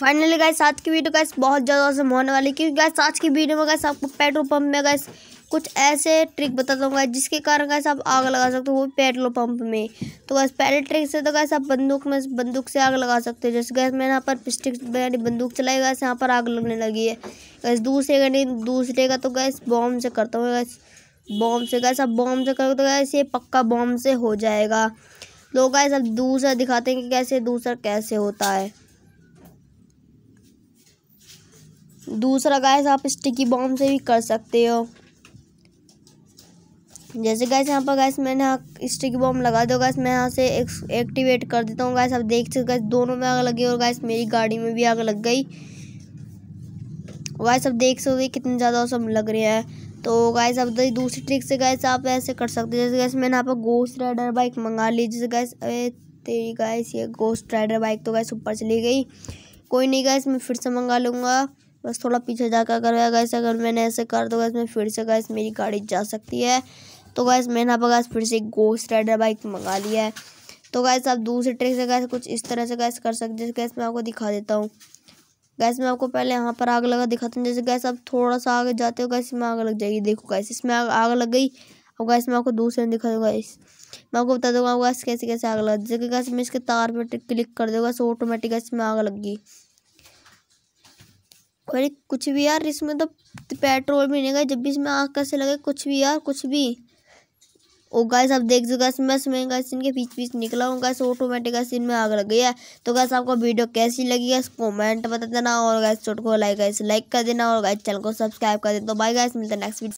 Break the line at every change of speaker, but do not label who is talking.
finally guys आज की video guys बहुत ज़्यादा असम होने वाली क्योंकि गाइस आज की वीडियो में गाइस आपको पेट्रोल पंप में गाइस कुछ ऐसे ट्रिक बताता हूँ जिसके कारण गैस आप आग लगा सकते हो वो पेट्रोल पंप में तो गाइस पहले ट्रिक से तो गैस आप बंदूक में बंदूक से आग लगा सकते हो जैसे गैस मैंने यहाँ पर पिस्टिक यानी बंदूक चलाई गैस यहाँ पर आग लगने लगी है गैस दूसरे का नहीं दूसरे का तो गैस बॉम्ब से करता हूँ गैस बॉम्ब से गैस आप बॉम्ब से करोगे तो गैस ये पक्का बॉम्ब से हो जाएगा लोग गैस अब दूसरा दिखाते हैं कि कैसे दूसरा कैसे होता है दूसरा गैस आप स्टिकी बॉम से भी कर सकते हो जैसे गैस यहाँ पर गैस मैंने यहाँ स्टिकी बॉम लगा दो गैस मैं यहाँ से एक, एक्टिवेट कर देता हूँ गैस आप देख सकते गैस दोनों में आग लगी और गैस मेरी गाड़ी में भी आग लग गई गैस आप देख सकते कितने ज़्यादा औसम लग रहे हैं तो गैस अब तो दूसरी ट्रिक से गैस आप ऐसे कर सकते हो जैसे गैस मैंने यहाँ पर गोस्ट राइडर बाइक मंगा ली जैसे गैस अरे तेरी गैस ये गोस्ट राइडर बाइक तो गैस ऊपर चली गई कोई नहीं गैस मैं फिर से मंगा लूँगा बस थोड़ा पीछे जाकर अगर गैस अगर मैंने ऐसे कर दो गैस में फिर से गैस मेरी गाड़ी जा सकती है तो गैस मैंने यहाँ पर गैस फिर से गोस्ट राइडर बाइक मंगा लिया है तो गैस आप दूसरे ट्रिक से गैस कुछ इस तरह से गैस कर सकते जैसे गैस मैं आपको दिखा देता हूँ गैस मैं आपको पहले यहाँ पर आग लगा दिखाता हूँ जैसे गैस आप थोड़ा सा आगे जाते हो गैस इसमें आग लग जाएगी देखो गैस इसमें आग लग गई अब गैस मैं आपको दूसरे में दिखा दूँगा इस मैं आपको बता दूंगा गैस कैसे कैसे आग लगा जैसे गैस मैं इसके तार पर क्लिक कर दूँगा ऑटोमेटिक गैस में आग लग गई अरे कुछ भी यार इसमें तो पेट्रोल भी नहीं गए जब भी इसमें आग कैसे लगे कुछ भी यार कुछ भी ओ गैस आप देख दो गैस मैं इसमें गैस इनके बीच बीच निकला हूँ गैस ऑटोमेटिक गैस इनमें आग लग गई है तो गैस आपको वीडियो कैसी लगी है कमेंट बता देना और गैस छोटे को लाइक गैस लाइक कर देना और गैस चैनल को सब्सक्राइब कर देना तो बाय गैस मिलते हैं नेक्स्ट वीडियो